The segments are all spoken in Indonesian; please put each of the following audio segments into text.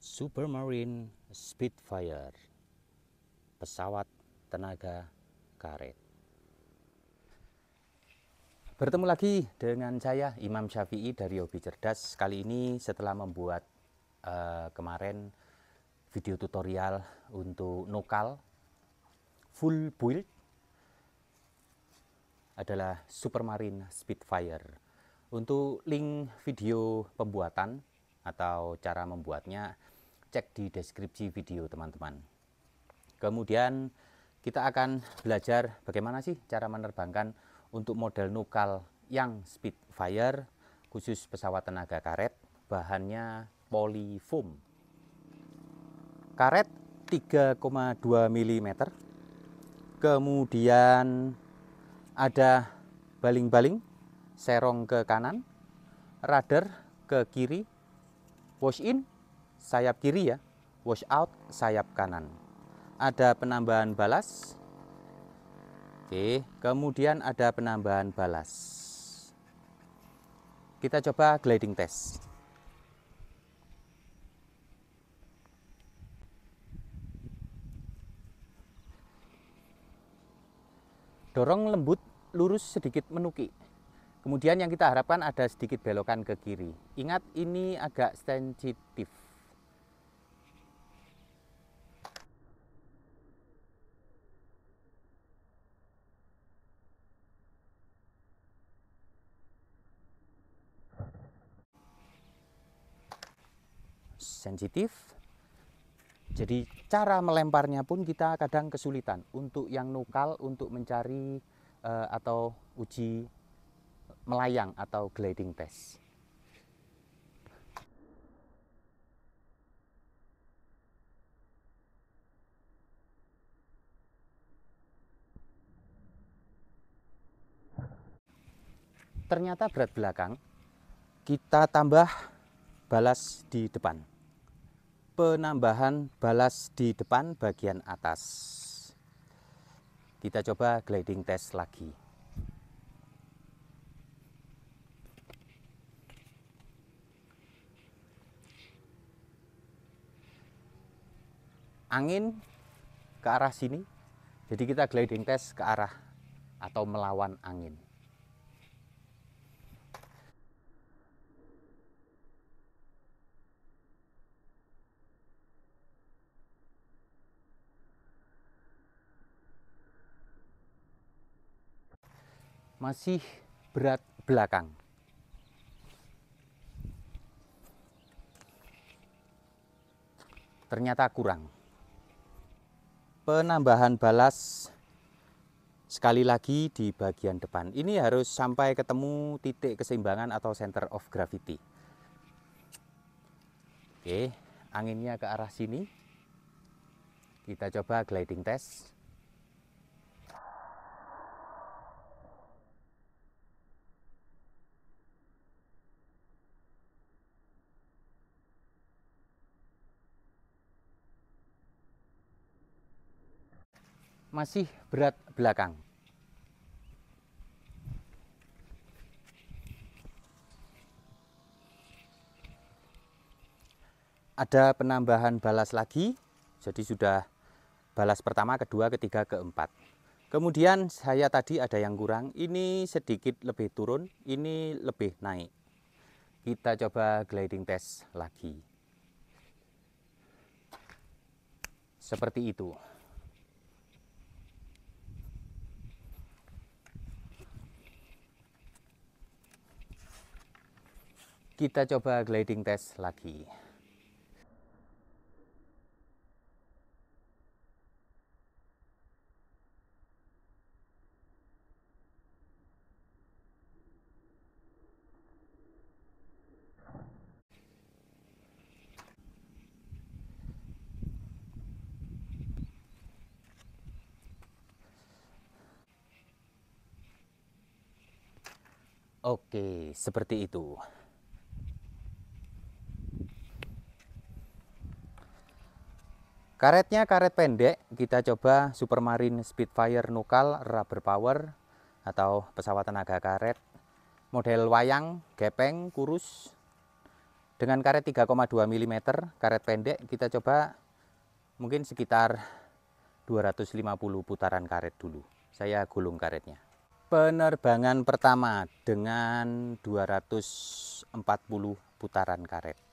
Supermarine Spitfire pesawat tenaga karet Bertemu lagi dengan saya Imam Syafi'i dari Hobi Cerdas kali ini setelah membuat uh, kemarin video tutorial untuk nokal full build adalah Supermarine Spitfire untuk link video pembuatan atau cara membuatnya cek di deskripsi video teman-teman kemudian kita akan belajar bagaimana sih cara menerbangkan untuk model nukal yang Spitfire khusus pesawat tenaga karet bahannya polyfoam karet 3,2 mm kemudian ada baling-baling serong ke kanan radar ke kiri wash in sayap kiri ya, wash out sayap kanan. Ada penambahan balas. Oke, kemudian ada penambahan balas. Kita coba gliding test. Dorong lembut, lurus sedikit menuki. Kemudian yang kita harapkan ada sedikit belokan ke kiri. Ingat ini agak sensitif. sensitif. Jadi cara melemparnya pun kita kadang kesulitan untuk yang nukal untuk mencari uh, atau uji melayang atau gliding test. Ternyata berat belakang kita tambah balas di depan penambahan balas di depan bagian atas kita coba gliding test lagi angin ke arah sini jadi kita gliding test ke arah atau melawan angin masih berat belakang. Ternyata kurang. Penambahan balas sekali lagi di bagian depan. Ini harus sampai ketemu titik keseimbangan atau center of gravity. Oke, anginnya ke arah sini. Kita coba gliding test. masih berat belakang. Ada penambahan balas lagi, jadi sudah balas pertama, kedua, ketiga, keempat. Kemudian saya tadi ada yang kurang, ini sedikit lebih turun, ini lebih naik. Kita coba gliding test lagi. Seperti itu. kita coba gliding test lagi Oke, seperti itu. Karetnya karet pendek, kita coba Supermarine Spitfire Nukal Rubber Power atau pesawat tenaga karet. Model wayang, gepeng, kurus. Dengan karet 3,2 mm, karet pendek, kita coba mungkin sekitar 250 putaran karet dulu. Saya gulung karetnya. Penerbangan pertama dengan 240 putaran karet.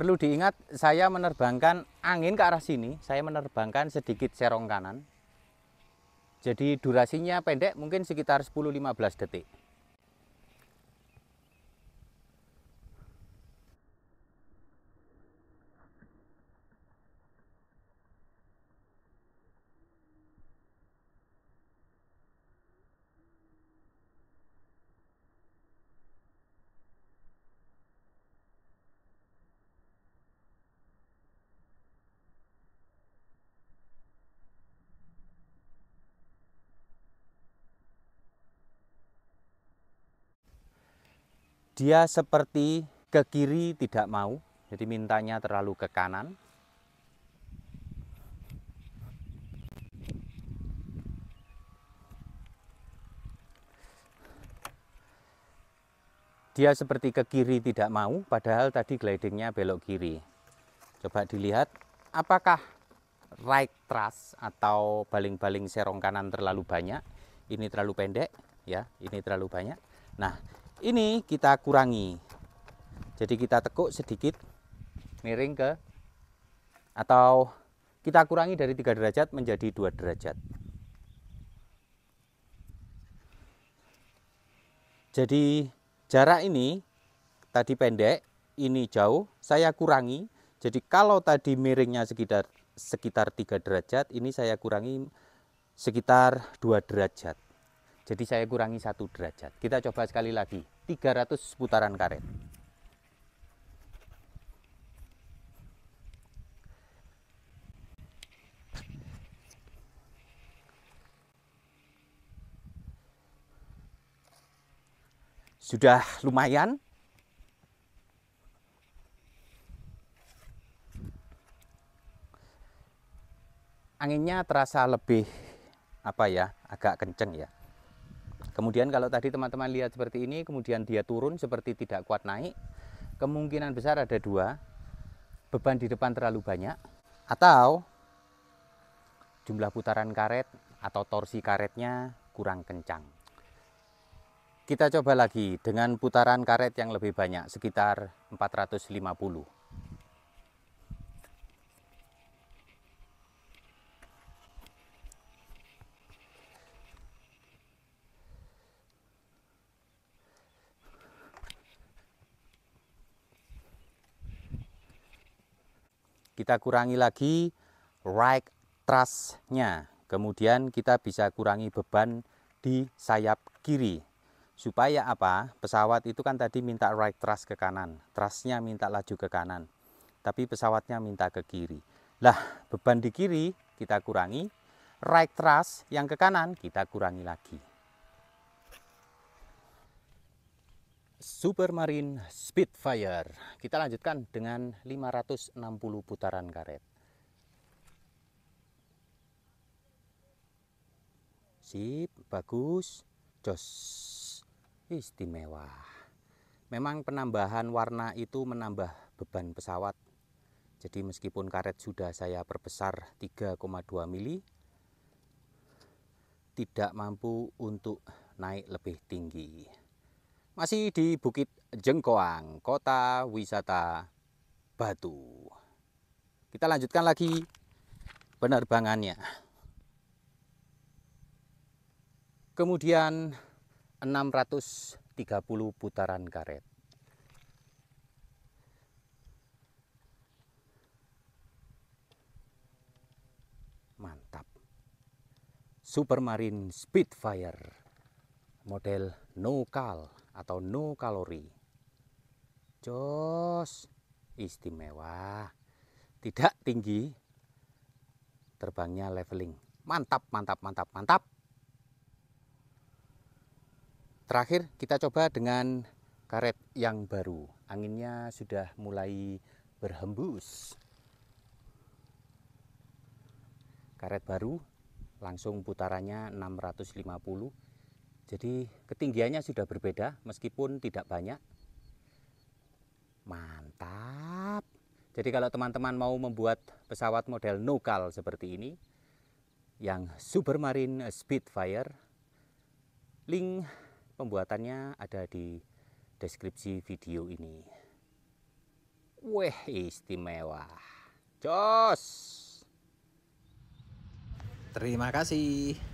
perlu diingat saya menerbangkan angin ke arah sini saya menerbangkan sedikit serong kanan jadi durasinya pendek mungkin sekitar 10-15 detik dia seperti ke kiri tidak mau, jadi mintanya terlalu ke kanan. Dia seperti ke kiri tidak mau, padahal tadi glidingnya belok kiri. Coba dilihat, apakah right thrust atau baling-baling serong kanan terlalu banyak? Ini terlalu pendek, ya, ini terlalu banyak. Nah, ini kita kurangi jadi kita tekuk sedikit miring ke atau kita kurangi dari 3 derajat menjadi 2 derajat jadi jarak ini tadi pendek ini jauh saya kurangi jadi kalau tadi miringnya sekitar sekitar 3 derajat ini saya kurangi sekitar 2 derajat jadi saya kurangi satu derajat. Kita coba sekali lagi. 300 putaran karet. Sudah lumayan. Anginnya terasa lebih apa ya, agak kenceng ya. Kemudian kalau tadi teman-teman lihat seperti ini, kemudian dia turun seperti tidak kuat naik, kemungkinan besar ada dua, beban di depan terlalu banyak, atau jumlah putaran karet atau torsi karetnya kurang kencang. Kita coba lagi dengan putaran karet yang lebih banyak, sekitar 450. kita kurangi lagi right thrustnya kemudian kita bisa kurangi beban di sayap kiri supaya apa pesawat itu kan tadi minta right thrust ke kanan thrustnya minta laju ke kanan tapi pesawatnya minta ke kiri lah beban di kiri kita kurangi right thrust yang ke kanan kita kurangi lagi Supermarine Spitfire. Kita lanjutkan dengan 560 putaran karet. Sip, bagus. Jos. Istimewa. Memang penambahan warna itu menambah beban pesawat. Jadi meskipun karet sudah saya perbesar 3,2 mili tidak mampu untuk naik lebih tinggi. Masih di Bukit Jengkoang, kota wisata Batu. Kita lanjutkan lagi penerbangannya. Kemudian 630 putaran karet. Mantap. Supermarine Spitfire model Nokal atau no kalori. Jos, istimewa. Tidak tinggi, terbangnya leveling. Mantap, mantap, mantap, mantap. Terakhir kita coba dengan karet yang baru. Anginnya sudah mulai berhembus. Karet baru langsung putarannya 650 jadi ketinggiannya sudah berbeda meskipun tidak banyak. Mantap. Jadi kalau teman-teman mau membuat pesawat model nukal seperti ini yang Supermarine Spitfire link pembuatannya ada di deskripsi video ini. Wih istimewa. Jos. Terima kasih.